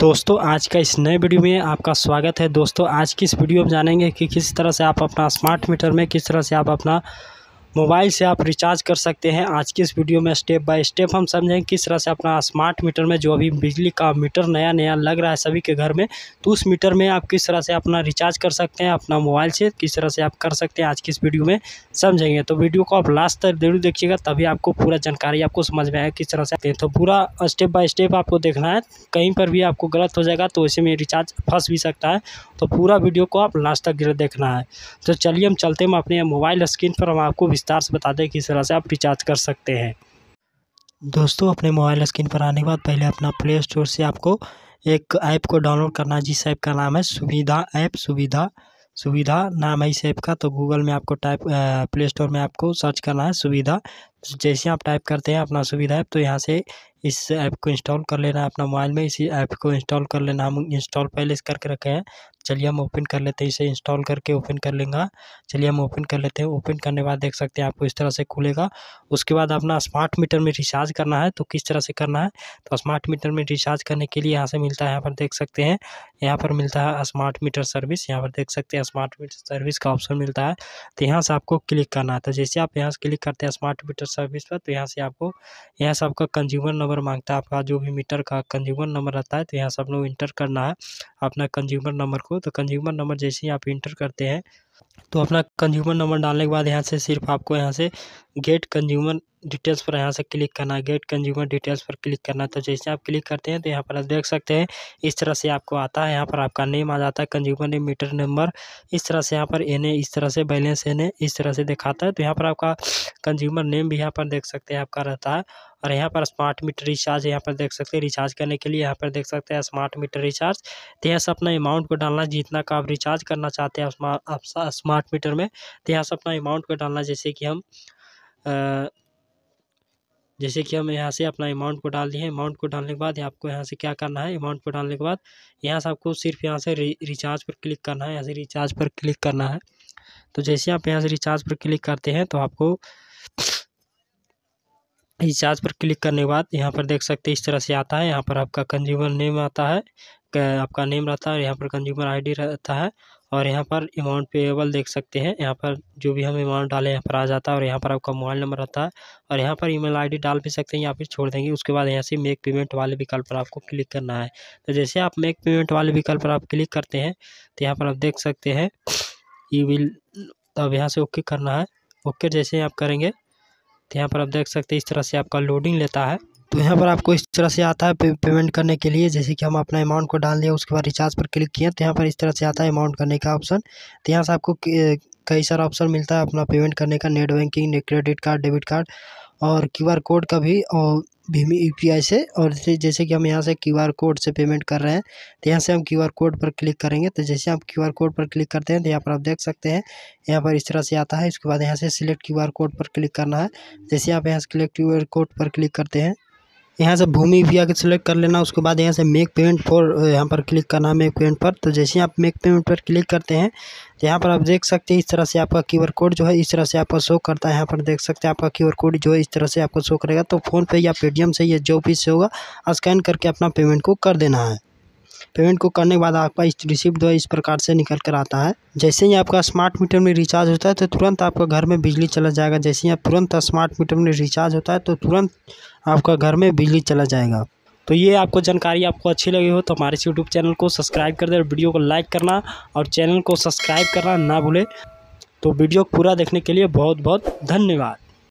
दोस्तों आज का इस नए वीडियो में आपका स्वागत है दोस्तों आज की इस वीडियो में जानेंगे कि किस तरह से आप अपना स्मार्ट मीटर में किस तरह से आप अपना मोबाइल से आप रिचार्ज कर सकते हैं आज की इस वीडियो में स्टेप बाय स्टेप हम समझेंगे किस तरह से अपना स्मार्ट मीटर में जो अभी बिजली का मीटर नया नया लग रहा है सभी के घर में तो उस मीटर में आप किस तरह से अपना रिचार्ज कर सकते हैं अपना मोबाइल से किस तरह से आप कर सकते हैं आज की इस वीडियो में समझेंगे तो वीडियो को आप लास्ट तक जरूर देखिएगा तभी आपको पूरा जानकारी आपको समझ में आए किस तरह से तो पूरा स्टेप बाय स्टेप आपको देखना है कहीं पर भी आपको गलत हो जाएगा तो ऐसे में रिचार्ज फंस भी सकता है तो पूरा वीडियो को आप लास्ट तक जरूर देखना है तो चलिए हम चलते हम अपने मोबाइल स्क्रीन पर हम आपको विस्तार से बता दें किस तरह से आप रिचार्ज कर सकते हैं दोस्तों अपने मोबाइल स्क्रीन पर आने के बाद पहले अपना प्ले स्टोर से आपको एक ऐप को डाउनलोड करना है जिस ऐप का नाम है सुविधा ऐप सुविधा सुविधा नाम है इस ऐप का तो गूगल में आपको टाइप प्ले स्टोर में आपको सर्च करना है सुविधा जैसे आप टाइप करते हैं अपना सुविधा ऐप तो यहाँ से इस ऐप को इंस्टॉल कर लेना है अपना मोबाइल में इसी ऐप को इंस्टॉल कर लेना हम इंस्टॉल पहले से करके रखे हैं चलिए हम ओपन कर लेते हैं इसे इंस्टॉल करके ओपन कर लेंगे चलिए हम ओपन कर लेते हैं ओपन करने के बाद देख सकते हैं आपको इस तरह से खुलेगा उसके बाद अपना स्मार्ट मीटर में रिचार्ज करना है तो किस तरह से करना है तो स्मार्ट मीटर में रिचार्ज करने के लिए यहाँ से मिलता है यहाँ पर देख सकते हैं यहाँ पर मिलता है स्मार्ट मीटर सर्विस यहाँ पर देख सकते हैं स्मार्ट मीटर सर्विस का ऑप्शन मिलता है तो यहाँ से आपको क्लिक करना है तो जैसे आप यहाँ से क्लिक करते हैं स्मार्ट मीटर सर्विस पर तो यहाँ से आपको यहाँ से आपका कंज्यूमर नंबर नंबर मांगता है आपका जो भी मीटर का कंज्यूमर नंबर रहता है तो यहाँ सब लोग इंटर करना है अपना कंज्यूमर नंबर को तो कंज्यूमर नंबर जैसे ही आप इंटर करते हैं तो अपना कंज्यूमर नंबर डालने के बाद यहाँ से सिर्फ आपको यहाँ से गेट कंज्यूमर डिटेल्स पर यहाँ से क्लिक करना है गेट कंज्यूमर डिटेल्स पर क्लिक करना तो जैसे आप क्लिक करते हैं तो यहाँ पर आप देख सकते हैं इस तरह से आपको आता है यहाँ पर आपका नेम आ जाता है कंज्यूमर नेम मीटर नंबर इस तरह से यहाँ पर एन इस तरह से बैलेंस एन इस तरह से दिखाता है तो यहाँ पर आपका कंज्यूमर नेम भी यहाँ पर देख सकते हैं आपका रहता है और यहाँ पर स्मार्ट मीटर रिचार्ज यहाँ पर देख सकते हैं रिचार्ज करने के लिए यहाँ पर देख सकते हैं स्मार्ट मीटर रिचार्ज तो यहाँ से अपना अमाउंट को डालना जितना का आप रिचार्ज करना चाहते हैं आप स्मार्ट मीटर में तो यहाँ से अपना अमाउंट को डालना जैसे कि हम जैसे कि हम यहाँ से अपना अमाउंट को डाल दिए अमाउंट को डालने के बाद आपको यहाँ से क्या करना है अमाउंट को डालने के बाद यहाँ से आपको सिर्फ यहाँ से रिचार्ज पर क्लिक करना है यहाँ से रिचार्ज पर क्लिक करना है तो जैसे आप यहाँ से रिचार्ज पर क्लिक करते हैं तो आपको रिचार्ज पर क्लिक करने के बाद यहाँ पर देख सकते हैं इस तरह से आता है यहाँ पर आपका कंज्यूमर नेम आता है आपका नेम रहता है और यहाँ पर कंज्यूमर आईडी रहता है और यहाँ पर अमाउंट पेएबल देख सकते हैं यहाँ पर जो भी हम अमाउंट डालें यहाँ पर आ जाता है और यहाँ पर आपका मोबाइल नंबर रहता है और यहाँ पर ईमेल आईडी डाल भी सकते हैं या फिर छोड़ देंगे उसके बाद यहाँ से मेक पेमेंट वाले विकल्प पर आपको क्लिक करना है तो जैसे आप मेक पेमेंट वाले विकल्प पर आप क्लिक करते हैं तो यहाँ पर आप देख सकते हैं ई विल अब यहाँ से ओके करना है ओके जैसे आप करेंगे तो यहाँ पर आप देख सकते हैं इस तरह से आपका लोडिंग लेता है तो यहाँ पर आपको इस तरह से आता है पे, पेमेंट करने के लिए जैसे कि हम अपना अमाउंट को डाल दिया उसके बाद रिचार्ज पर क्लिक किए तो यहाँ पर इस तरह से आता है अमाउंट करने का ऑप्शन तो यहाँ से आपको कई सारा ऑप्शन मिलता है अपना पेमेंट करने का net banking net credit card debit card और आर कोड का भी और भीमी आई से और जैसे कि हम यहाँ से आर कोड से पेमेंट कर रहे हैं तो यहाँ से हम आर कोड पर क्लिक करेंगे तो जैसे क्यू आर कोड पर क्लिक करते हैं तो यहाँ पर आप देख सकते हैं यहाँ पर इस तरह से आता है इसके बाद यहाँ से सिलेक्ट आर कोड पर क्लिक करना है जैसे आप यहाँ से क्यू आर कोड पर क्लिक करते हैं यहाँ से भूमि भी आगे सेलेक्ट कर लेना उसके बाद यहाँ से मेक पेमेंट फॉर यहाँ पर क्लिक करना है मेक पेमेंट पर तो जैसे ही आप मेक पेमेंट पर क्लिक करते हैं तो यहाँ पर आप देख सकते हैं इस तरह से आपका क्यू कोड जो है इस तरह से आपका शो करता है यहाँ पर देख सकते हैं आपका क्यू कोड जो है इस तरह से आपको शो करेगा तो फ़ोनपे या पेटीएम से या जो भी से होगा स्कैन करके अपना पेमेंट को कर देना है पेमेंट को करने के बाद आपका इस रिसिप्ट जो है इस प्रकार से निकल कर आता है जैसे ही आपका स्मार्ट मीटर में रिचार्ज होता है तो तुरंत आपका घर में बिजली चला जाएगा जैसे ही आप तुरंत स्मार्ट मीटर में रिचार्ज होता है तो तुरंत आपका घर में बिजली चला जाएगा तो ये आपको जानकारी आपको अच्छी लगी हो तो हमारे यूट्यूब चैनल को सब्सक्राइब कर दे वीडियो को लाइक करना और चैनल को सब्सक्राइब करना ना भूलें तो वीडियो पूरा देखने के लिए बहुत बहुत धन्यवाद